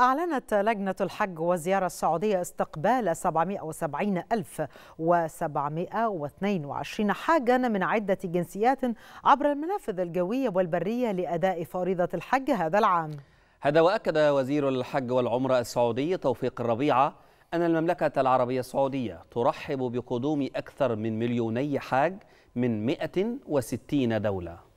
أعلنت لجنة الحج والزيارة السعودية استقبال 770722 و و722 حاجا من عدة جنسيات عبر المنافذ الجوية والبرية لأداء فريضة الحج هذا العام هذا وأكد وزير الحج والعمرة السعودي توفيق الربيعة أن المملكة العربية السعودية ترحب بقدوم أكثر من مليوني حاج من 160 دولة